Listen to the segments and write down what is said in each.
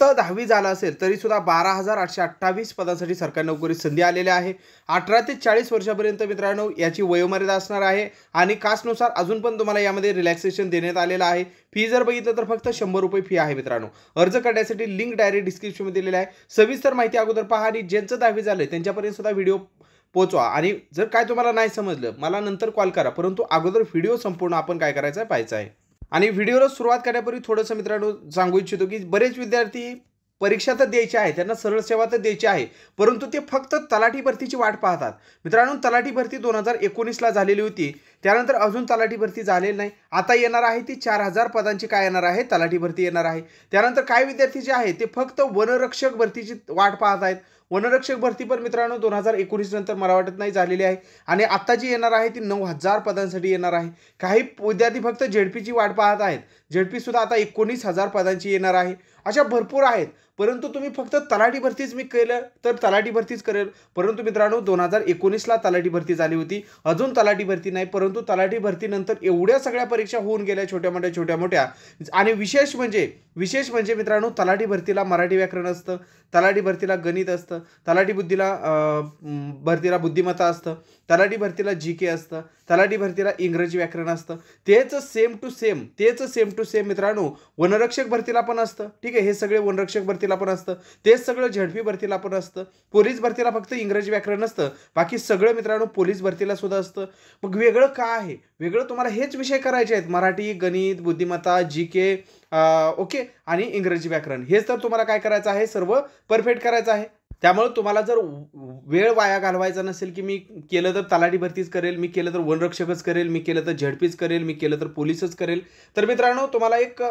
फक्त दहावी झाला असेल सुद्धा बारा हजार आठशे अठ्ठावीस पदासाठी सरकारी नोकरी संधी आलेल्या आहे अठरा ते चाळीस वर्षापर्यंत मित्रांनो याची वयोमर्यादा असणार आहे आणि कास्टनुसार अजून पण तुम्हाला यामध्ये रिलॅक्सेशन देण्यात आलेलं आहे फी जर बघितलं तर फक्त शंभर रुपये फी आहे मित्रांनो अर्ज करण्यासाठी लिंक डायरेक्ट डिस्क्रिप्शनमध्ये दिलेला आहे सविस्तर माहिती अगोदर पहा आणि ज्यांचं दहावी झालं आहे त्यांच्यापर्यंत सुद्धा व्हिडिओ पोचवा आणि जर काय तुम्हाला नाही समजलं मला नंतर कॉल करा परंतु अगोदर व्हिडिओ संपूर्ण आपण काय करायचं आहे पाहायचं आहे आणि व्हिडिओला सुरुवात करण्यापूर्वी थोडंसं मित्रांनो सांगू इच्छितो की बरेच विद्यार्थी परीक्षा तर द्यायची आहे त्यांना सरळ सेवा तर द्यायची आहे परंतु ते फक्त तलाठी भरतीची वाट पाहतात मित्रांनो तलाठी भरती दोन हजार एकोणीसला झालेली होती त्यानंतर अजून तलाठी भरती झालेली नाही आता येणार आहे ती चार हजार पदांची काय येणार आहे तलाठी भरती येणार आहे त्यानंतर काय विद्यार्थी जे आहे ते फक्त वनरक्षक भरतीची वाट पाहत आहेत वनरक्षक भरती पण मित्रांनो दोन हजार एकोणीस नंतर मला वाटत नाही झालेली आहे आणि आता जी येणार आहे ती नऊ हजार पदांसाठी येणार आहे काही विद्यार्थी फक्त झेडपीची वाट पाहत आहेत झेडपी सुद्धा आता एकोणीस हजार पदांची येणार आहे अशा भरपूर आहेत परंतु तुम्ही फक्त तलाठी भरतीच मी केलं तर तलाठी भरतीच करेल परंतु मित्रांनो दोन हजार एकोणीसला तलाठी भरती झाली होती अजून तलाठी भरती नाही परंतु तलाठी भरतीनंतर एवढ्या सगळ्या परीक्षा होऊन गेल्या छोट्या मोठ्या छोट्या मोठ्या आणि विशेष म्हणजे विशेष म्हणजे मित्रांनो तलाठी भरतीला मराठी व्याकरण असतं तलाठी भरतीला गणित असतं तलाठी बुद्धीला भरतीला बुद्धिमत्ता असतं तलाठी भरतीला जी के असतं तलाठी भरतीला इंग्रजी व्याकरण असतं तेच सेम टू सेम तेच सेम टू सेम मित्रांनो वनरक्षक भरतीला पण असतं ठीक आहे हे सगळे वनरक्षक भरतीला पण असतं तेच सगळं झडपी भरतीला पण असतं पोलीस भरतीला फक्त इंग्रजी व्याकरण असतं बाकी सगळं मित्रांनो पोलीस भरतीला सुद्धा असतं मग वेगळं का आहे वेगळं तुम्हाला हेच विषय करायचे आहेत मराठी गणित बुद्धिमत्ता जी के ओके आणि इंग्रजी व्याकरण हेच तर तुम्हाला काय करायचं आहे सर्व परफेक्ट करायचं आहे त्यामुळे तुम्हाला जर वेळ वाया घालवायचा नसेल की मी केलं तर तलाठी भरतीच करेल मी केलं तर वनरक्षकच करेल मी केलं तर झेडपीच करेल मी केलं तर पोलीसच करेल तर मित्रांनो तुम्हाला एक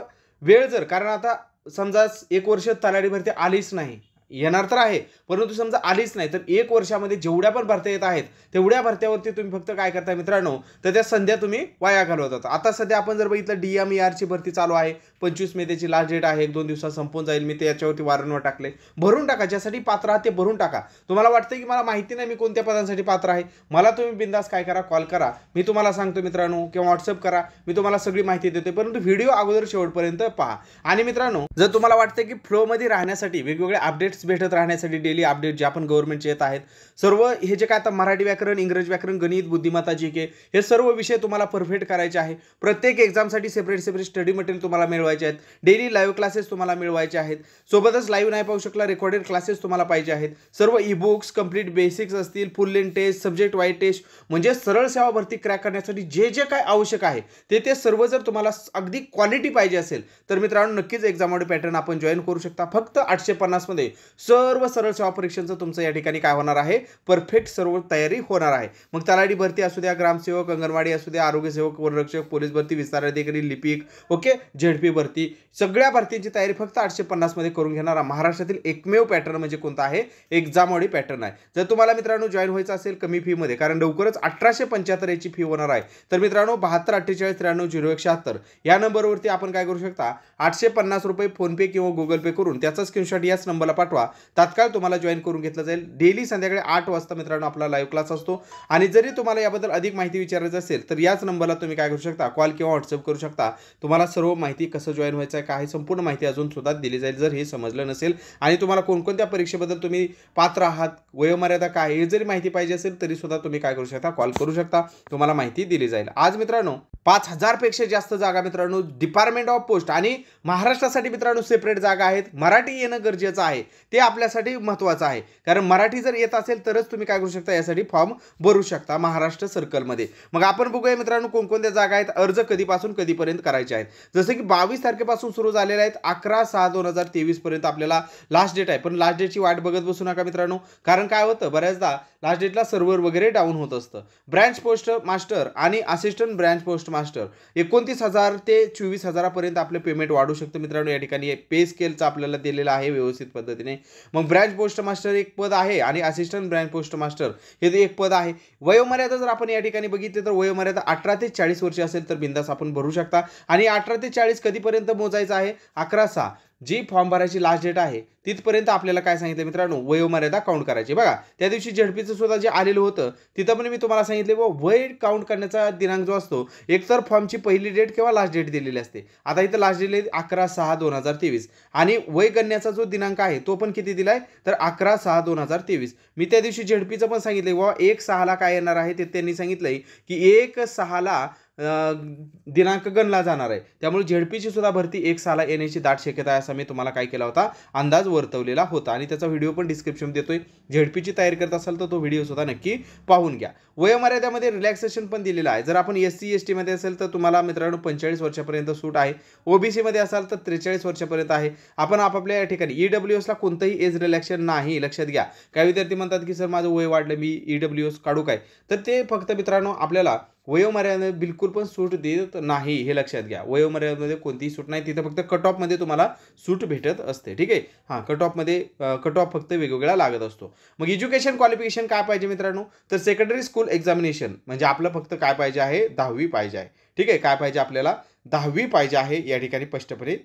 वेळ जर कारण आता समजा एक वर्ष तलाठी भरती आलीच नाही येणार तर आहे परंतु समजा आलीच नाही तर एक वर्षामध्ये जेवढ्या पण भरत्या येत आहेत तेवढ्या भरत्यावरती तुम्ही फक्त काय करता मित्रांनो तर त्या संध्या तुम्ही वाया घालवत आता सध्या आपण जर बघितलं डी एम आरची भरती चालू आहे पंचवीस मे त्याची लास्ट डेट आहे एक दोन दिवसात संपून जाईल मी ते याच्यावरती वारंवार टाकले भरून टाका ज्यासाठी पात्र आहात ते भरून टाका तुम्हाला वाटतं की मला माहिती नाही मी कोणत्या पदांसाठी पात्र आहे मला तुम्ही बिंदास काय करा कॉल करा मी तुम्हाला सांगतो मित्रांनो किंवा व्हॉट्सअप करा मी तुम्हाला सगळी माहिती देतो परंतु व्हिडिओ अगोदर शेवटपर्यंत पहा आणि मित्रांनो जर तुम्हाला वाटतं की फ्लोमध्ये राहण्यासाठी वेगवेगळे अपडेट अपडेट्स भेटत राहण्यासाठी डेली अपडेट जे आपण गव्हर्नमेंटचे येत आहेत सर्व हे जे काय आता मराठी व्याकरण इंग्रजी व्याकरण गणित बुद्धिमत्ता जी के हे सर्व विषय तुम्हाला परफेक्ट करायचे आहे प्रत्येक एक्झामसाठी सेपरेट सेपरेट स्टडी मटेरियल तुम्हाला मिळवायचे आहेत डेली लाईव्ह क्लासेस तुम्हाला मिळवायचे आहेत सोबतच लाईव्ह नाही पाहू शकला रेकॉर्डेड क्लासेस तुम्हाला पाहिजे आहेत सर्व ई बुक्स कंप्लीट बेसिक्स असतील full length test subject wise test म्हणजे सरळ सेवा भरती क्रॅक करण्यासाठी जे जे काय आवश्यक आहे ते ते सर्व जर तुम्हाला अगदी क्वालिटी पाहिजे असेल तर मित्रांनो नक्कीच एक्झाम पॅटर्न आपण जॉईन करू शकता फक्त आठशे पन्नासमध्ये सर्व सरळ सेवा परीक्षेचं तुमचं या ठिकाणी काय होणार आहे परफेक्ट सर्व तयारी होणार आहे मग तलाठी भरती असू द्या ग्रामसेवक अंगणवाडी असू द्या आरोग्यसेवक वनरक्षक पोलीस भरती विस्तार अधिकारी लिपिक ओके झेडपी भरती सगळ्या भरतींची तयारी फक्त आठशे पन्नासमध्ये करून घेणारा महाराष्ट्रातील एकमेव पॅटर्न म्हणजे कोणता आहे एक्झामवाडी पॅटर्न आहे जर तुम्हाला मित्रांनो जॉईन व्हायचं असेल कमी फीमध्ये कारण लवकरच अठराशे पंच्याहत्तर याची फी होणार आहे तर मित्रांनो बहात्तर अठ्ठेचाळीस त्र्याण्णव झिरो एक शहात्तर या नंबरवरती आपण काय करू शकता आठशे पन्नास रुपये फोनपे किंवा गुगल पे करून त्याचा स्क्रीनशॉट याच नंबरला पाठवा पाठवा तात्काळ तुम्हाला जॉईन करून घेतलं जाईल डेली संध्याकाळी आठ वाजता मित्रांनो आपला लाईव्ह क्लास असतो आणि जरी तुम्हाला याबद्दल अधिक माहिती विचारायची असेल तर याच नंबरला तुम्ही काय करू शकता कॉल किंवा व्हॉट्सअप करू शकता तुम्हाला सर्व माहिती कसं जॉईन व्हायचं आहे काय संपूर्ण माहिती अजून सुद्धा दिली जाईल जर हे समजलं नसेल आणि तुम्हाला कोणकोणत्या परीक्षेबद्दल तुम्ही पात्र आहात वयोमर्यादा काय हे जरी माहिती पाहिजे असेल तरी सुद्धा तुम्ही काय करू शकता कॉल करू शकता तुम्हाला माहिती दिली जाईल आज मित्रांनो पाच हजारपेक्षा जास्त जागा मित्रांनो डिपार्टमेंट ऑफ पोस्ट आणि महाराष्ट्रासाठी मित्रांनो सेपरेट जागा आहेत मराठी येणं गरजेचं आहे ते आपल्यासाठी महत्त्वाचं आहे कारण मराठी जर येत असेल तरच तुम्ही काय करू शकता यासाठी फॉर्म भरू शकता महाराष्ट्र सर्कलमध्ये मग आपण बघूया मित्रांनो कोणकोणत्या जागा आहेत अर्ज कधीपासून कधीपर्यंत करायचे आहेत जसं की बावीस तारखेपासून सुरू झालेले आहेत अकरा सहा दोन हजार तेवीस पर्यंत आपल्याला लास्ट डेट आहे पण लास्ट डेटची वाट बघत बसू नका मित्रांनो कारण काय होतं बऱ्याचदा लास्ट डेटला सर्व्हर वगैरे डाऊन होत असतं ब्रँच पोस्ट मास्टर आणि असिस्टंट ब्रँच पोस्ट मास्टर एकोणतीस हजार ते चोवीस हजारापर्यंत आपलं पेमेंट वाढू शकतं मित्रांनो या ठिकाणी पे स्केलचं आपल्याला दिलेला आहे व्यवस्थित पद्धतीने मग ब्रँच पोस्ट मास्टर एक पद आहे आणि असिस्टंट ब्रँच पोस्ट मास्टर हे एक पद आहे वयोमर्यादा जर आपण या ठिकाणी बघितले तर वयोमर्यादा अठरा ते चाळीस वर्ष असेल तर बिंदास आपण भरू शकता आणि अठरा ते चाळीस कधीपर्यंत मोजायचं आहे अकरा सहा जी फॉर्म भरायची लास्ट डेट आहे तिथपर्यंत आपल्याला काय सांगितलं मित्रांनो वयोमर्यादा काउंट करायची बघा त्या दिवशी झेडपीचं सुद्धा जे आलेलं होतं तिथं पण मी तुम्हाला सांगितले व वय काउंट करण्याचा दिनांक जो असतो एकतर फॉर्मची पहिली डेट किंवा लास्ट डेट दिलेली असते आता इथं लास्ट डेट आहे अकरा सहा दोन हजार तेवीस आणि वय गणण्याचा जो दिनांक आहे तो पण किती दिला आहे तर अकरा सहा दोन हजार तेवीस मी त्या दिवशी झडपीचं पण सांगितलं व एक सहाला काय येणार आहे ते त्यांनी सांगितलंय की एक सहाला दिनांक गणला जाणार आहे त्यामुळे झेडपीची सुद्धा भरती एक साला येण्याची दाट शक्यता आहे असा मी तुम्हाला काय केला होता अंदाज वर्तवलेला होता आणि त्याचा व्हिडिओ पण डिस्क्रिप्शन देतोय झेडपीची तयारी करत असाल तर तो व्हिडिओ सुद्धा नक्की पाहून घ्या वयोमर्यादामध्ये रिलॅक्सेशन पण दिलेलं आहे जर आपण एस सी एस टीमध्ये असेल तर तुम्हाला मित्रांनो पंचेचाळीस वर्षापर्यंत सूट आहे ओबीसीमध्ये असाल तर त्रेचाळीस वर्षापर्यंत आहे आपण आपापल्या या ठिकाणी ईडब्ल्यू e एसला कोणतंही एज रिलॅक्सेशन नाही लक्षात घ्या काही विद्यार्थी म्हणतात की सर माझं वय वाढलं मी ईडब्ल्यू e एस काढू काय तर ते फक्त मित्रांनो आपल्याला वयोमर्यादेमध्ये बिलकुल पण सूट देत नाही हे लक्षात घ्या वयोमर्यादेमध्ये कोणतीही सूट नाही तिथं फक्त कट ऑफमध्ये तुम्हाला सूट भेटत असते ठीक आहे हां कट ऑफमध्ये कट ऑफ फक्त वेगवेगळा लागत असतो मग एज्युकेशन क्वालिफिकेशन काय पाहिजे मित्रांनो तर सेकंडरी स्कूल एक्झामिनेशन म्हणजे आपलं फक्त काय पाहिजे आहे दहावी पाहिजे आहे ठीक आहे काय पाहिजे आपल्याला दहावी पाहिजे आहे या ठिकाणी स्पष्टपणे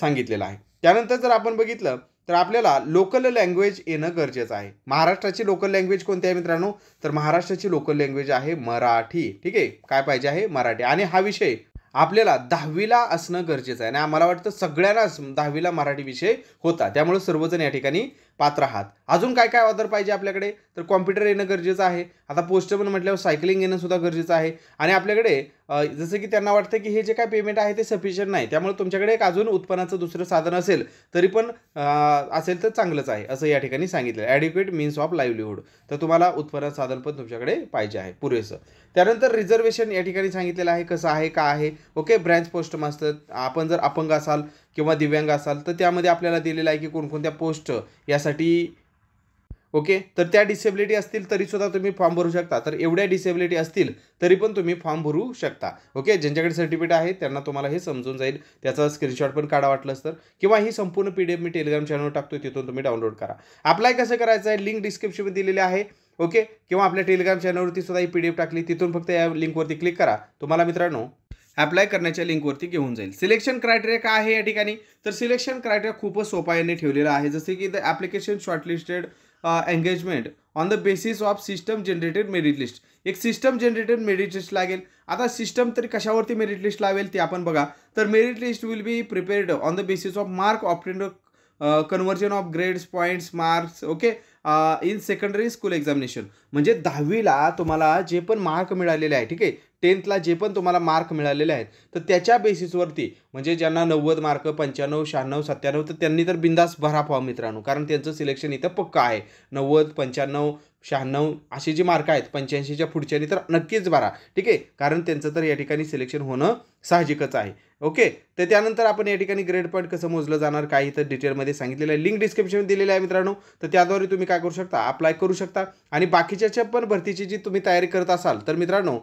सांगितलेलं आहे त्यानंतर जर आपण बघितलं तर आपल्याला लोकल लँग्वेज येणं गरजेचं आहे महाराष्ट्राची लोकल लँग्वेज कोणती आहे मित्रांनो तर महाराष्ट्राची लोकल लँग्वेज आहे मराठी ठीक आहे काय पाहिजे आहे मराठी आणि हा विषय आपल्याला दहावीला असणं गरजेचं आहे आणि आम्हाला वाटतं सगळ्यांनाच दहावीला मराठी विषय होता त्यामुळे सर्वजण या ठिकाणी पात्र आहात अजून काय काय ऑर्डर पाहिजे आपल्याकडे तर कॉम्प्युटर येणं गरजेचं आहे आता पोस्टमन म्हटल्यावर सायकलिंग येणं सुद्धा गरजेचं आहे आणि आपल्याकडे जसं की त्यांना वाटतं की हे जे काय पेमेंट आहे ते सफिशियंट नाही त्यामुळे तुमच्याकडे एक अजून उत्पन्नाचं दुसरं साधन असेल तरी पण असेल तर चांगलंच आहे असं या ठिकाणी सांगितलं ॲडिक्वेट मीन्स ऑफ लाईव्हलीहूड तर तुम्हाला उत्पन्नाचं साधन पण तुमच्याकडे पाहिजे आहे पुरेसं त्यानंतर रिझर्वेशन या ठिकाणी सांगितलेलं आहे कसं आहे का आहे ओके ब्रँच पोस्ट मास्तर आपण जर अपंग असाल किंवा दिव्यांग असाल तर त्यामध्ये आपल्याला दिलेलं आहे की कोणकोणत्या पोस्ट यासाठी ओके तर त्या डिसेबिलिटी असतील तरीसुद्धा तुम्ही फॉर्म भरू शकता तर एवढ्या डिसेबिलिटी असतील तरी पण तुम्ही फॉर्म भरू शकता ओके ज्यांच्याकडे सर्टिफिकेट आहे त्यांना तुम्हाला हे समजून जाईल त्याचा स्क्रीनशॉट पण काढा वाटलंच तर किंवा ही संपूर्ण पी मी टेलिग्राम चॅनलवर टाकतो तिथून तुम्ही डाउनलोड करा अप्लाय कसं करायचं आहे लिंक डिस्क्रिप्शनमध्ये दिलेली आहे ओके किंवा आपल्या टेलिग्राम चॅनलवरती सुद्धा ही पी टाकली तिथून फक्त या लिंकवरती क्लिक करा तुम्हाला मित्रांनो अप्लाय करण्याच्या लिंकवरती घेऊन जाईल सिलेक्शन क्रायटेरिया काय आहे या ठिकाणी तर सिलेक्शन क्रायटेरिया खूपच सोपा यांनी ठेवलेला आहे जसे की the application shortlisted engagement on the basis of system generated merit list एक सिस्टम जनरेटेड मेरिट लिस्ट लागेल आता सिस्टम तरी कशावरती मेरिट लिस्ट लावेल ते आपण बघा तर merit list will be prepared on the basis of mark obtained conversion of grades points marks okay in secondary school examination म्हणजे दहावीला तुम्हाला जे पण मार्क मिळालेले आहे ठीक आहे टेन्थला जे पण तुम्हाला मार्क मिळालेले आहेत तर त्याच्या बेसिसवरती म्हणजे ज्यांना नव्वद मार्क पंच्याण्णव शहाण्णव सत्त्याण्णव तर त्यांनी तर बिंदास भरा पाव मित्रांनो कारण त्यांचं सिलेक्शन इथं पक्का आहे नव्वद पंच्याण्णव शहाण्णव असे जे मार्क आहेत पंच्याऐंशीच्या पुढच्यानी तर नक्कीच भरा ठीक आहे कारण त्यांचं तर या ठिकाणी सिलेक्शन होणं साहजिकच आहे ओके तर त्यानंतर आपण या ठिकाणी ग्रेड पॉईंट कसं मोजलं जाणार काही तर डिटेलमध्ये सांगितलेलं आहे लिंक डिस्क्रिप्शन दिलेलं आहे मित्रांनो तर त्याद्वारे तुम्ही काय करू शकता अप्लाय करू शकता आणि बाकीच्या पण भरतीची जी तुम्ही तयारी करत असाल तर मित्रांनो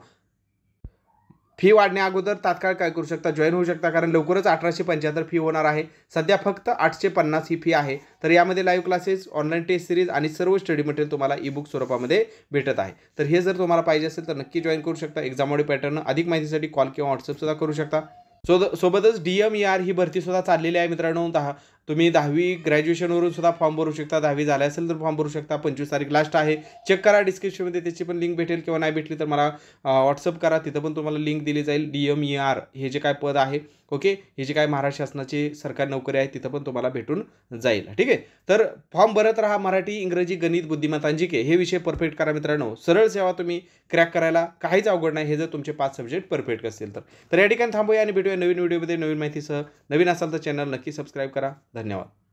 फी वाढण्या अगोदर तात्काळ काय करू शकता जॉईन होऊ शकता कारण लवकरच अठराशे पंच्याहत्तर फी होणार आहे सध्या फक्त आठशे पन्नास ही फी आहे तर यामध्ये live classes online test series आणि सर्व स्टडी मटेरियल तुम्हाला ई बुक स्वरूपामध्ये भेटत आहे तर हे जर तुम्हाला पाहिजे असेल तर नक्की जॉईन करू शकता एक्झामोडी पॅटर्न अधिक माहितीसाठी कॉल किंवा व्हॉट्सअपसुद्धा करू शकता सो सोबतच डी एम ई आर ही भरती सुद्धा चाललेली आहे मित्रांनो दहा तुम्ही दहावी ग्रॅज्युएशनवरून सुद्धा फॉर्म भरू शकता दहावी झाले असेल तर फॉर्म भरू शकता पंचवीस तारीख लास्ट आहे चेक करा डिस्क्रिप्शनमध्ये त्याची पण लिंक भेटेल किंवा नाही भेटली तर मला व्हॉट्सअप करा तिथं पण तुम्हाला लिंक दिली जाईल डी एम ई आर हे जे काय पद आहे ओके हे जे काय महाराष्ट्र शासनाची सरकारी नोकरी आहे तिथं पण तुम्हाला भेटून जाईल ठीक आहे तर फॉर्म भरत राहा मराठी इंग्रजी गणित बुद्धिमत्तांजी के हे विषय परफेक्ट करा मित्रांनो सरळ सेवा तुम्ही क्रॅक करायला काहीच अवघड नाही हे जर तुमचे पाच सब्जेक्ट परफेक्ट असतील तर तर या ठिकाणी थांबूया आणि भेटूया नवीन व्हिडिओमध्ये नवीन माहितीसह नवीन असाल तर चॅनल नक्की सबस्क्राईब करा धन्यवाद